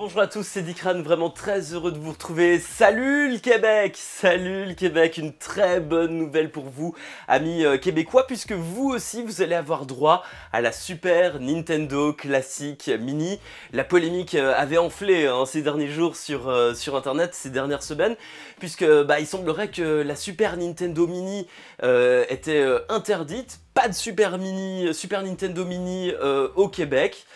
Bonjour à tous, c'est Dikran, vraiment très heureux de vous retrouver. Salut le Québec Salut le Québec Une très bonne nouvelle pour vous, amis euh, québécois, puisque vous aussi, vous allez avoir droit à la Super Nintendo Classic mini. La polémique euh, avait enflé hein, ces derniers jours sur, euh, sur Internet, ces dernières semaines, puisque bah, il semblerait que la Super Nintendo mini était interdite. Pas de Super, mini, Super Nintendo mini au Québec.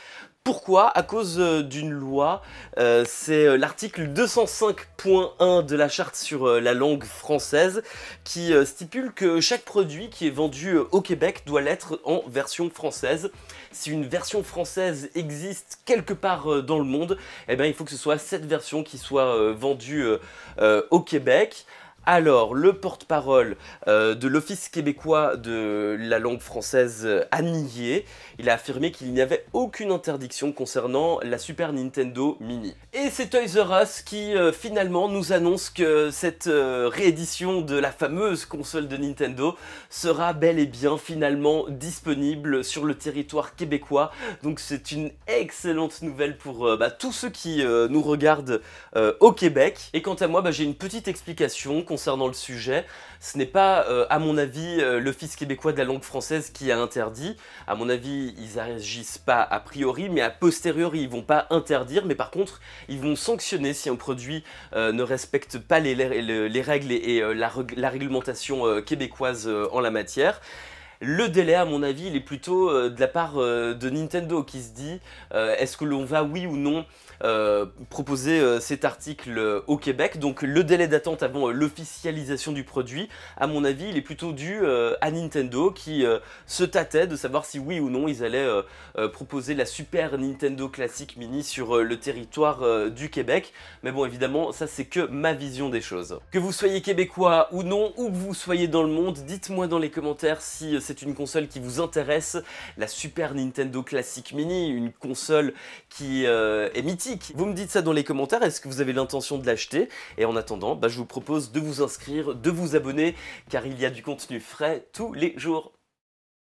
Pourquoi À cause euh, d'une loi, euh, c'est euh, l'article 205.1 de la charte sur la langue française qui stipule que chaque produit qui est vendu au Québec doit l'être en version française. Si une version française existe quelque part dans le monde, eh ben, il faut que ce soit cette version qui soit vendue au Québec. Alors, le porte-parole euh, de l'Office québécois de la langue française euh, a nié. Il a affirmé qu'il n'y avait aucune interdiction concernant la Super Nintendo Mini. Et c'est Toys R Us qui euh, finalement nous annonce que cette réédition de la fameuse console de Nintendo sera bel et bien finalement disponible sur le territoire québécois. Donc c'est une excellente nouvelle pour bah, tous ceux qui nous regardent au Québec. Et quant à moi, bah, j'ai une petite explication concernant le sujet. Ce n'est pas, euh, à mon avis, euh, l'Office québécois de la langue française qui a interdit. À mon avis, ils n'agissent pas a priori, mais a posteriori. Ils vont pas interdire, mais par contre, ils vont sanctionner si un produit euh, ne respecte pas les, règles et, la, réglementation québécoise en la matière. Le délai, à mon avis, il est plutôt euh, de la part euh, de Nintendo qui se dit euh, est-ce que l'on va, oui ou non, proposer cet article au Québec Donc le délai d'attente avant l'officialisation du produit, à mon avis, il est plutôt dû à Nintendo qui se tâtait de savoir si oui ou non ils allaient proposer la Super Nintendo Classic Mini sur le territoire du Québec. Mais bon, évidemment, ça c'est que ma vision des choses. Que vous soyez québécois ou non, ou que vous soyez dans le monde, dites-moi dans les commentaires si c'est c'est une console qui vous intéresse, la Super Nintendo Classic Mini, une console qui euh, est mythique. Vous me dites ça dans les commentaires, est-ce que vous avez l'intention de l'acheter Et en attendant, bah, je vous propose de vous inscrire, de vous abonner, car il y a du contenu frais tous les jours.